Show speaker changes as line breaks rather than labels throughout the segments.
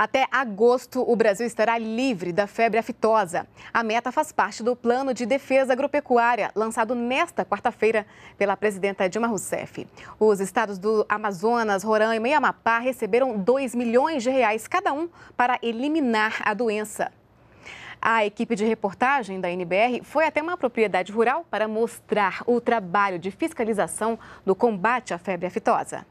Até agosto, o Brasil estará livre da febre aftosa. A meta faz parte do Plano de Defesa Agropecuária, lançado nesta quarta-feira pela presidenta Dilma Rousseff. Os estados do Amazonas, Roraima e Amapá receberam 2 milhões de reais cada um para eliminar a doença. A equipe de reportagem da NBR foi até uma propriedade rural para mostrar o trabalho de fiscalização do combate à febre aftosa.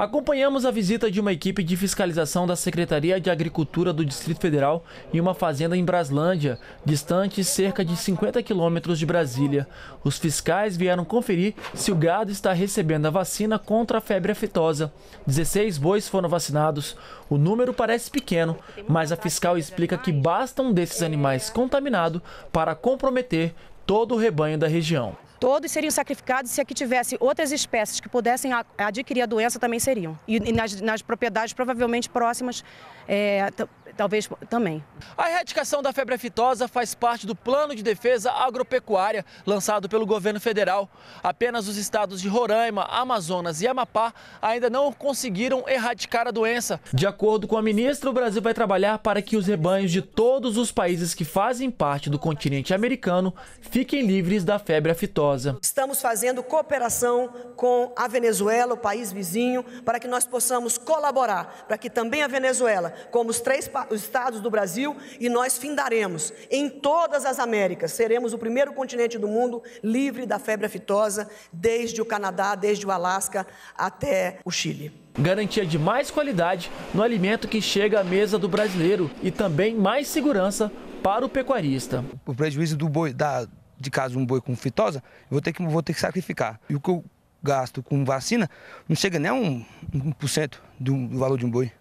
Acompanhamos a visita de uma equipe de fiscalização da Secretaria de Agricultura do Distrito Federal em uma fazenda em Braslândia, distante cerca de 50 quilômetros de Brasília. Os fiscais vieram conferir se o gado está recebendo a vacina contra a febre aftosa. 16 bois foram vacinados. O número parece pequeno, mas a fiscal explica que basta um desses animais contaminado para comprometer todo o rebanho da região.
Todos seriam sacrificados se aqui tivesse outras espécies que pudessem adquirir a doença também seriam. E nas, nas propriedades provavelmente próximas
é, talvez também.
A erradicação da febre aftosa faz parte do Plano de Defesa Agropecuária lançado pelo governo federal. Apenas os estados de Roraima, Amazonas e Amapá ainda não conseguiram erradicar a doença. De acordo com a ministra, o Brasil vai trabalhar para que os rebanhos de todos os países que fazem parte do continente americano fiquem livres da febre aftosa.
Estamos fazendo cooperação com a Venezuela, o país vizinho, para que nós possamos colaborar, para que também a Venezuela, como os três países estados do Brasil e nós findaremos em todas as Américas. Seremos o primeiro continente do mundo livre da febre aftosa, desde o Canadá, desde o Alasca até o Chile
garantia de mais qualidade no alimento que chega à mesa do brasileiro e também mais segurança para o pecuarista. O prejuízo do boi, da, de caso um boi com fitosa, eu vou ter que, vou ter que sacrificar. E o que eu gasto com vacina não chega nem a 1%, 1 do valor de um boi.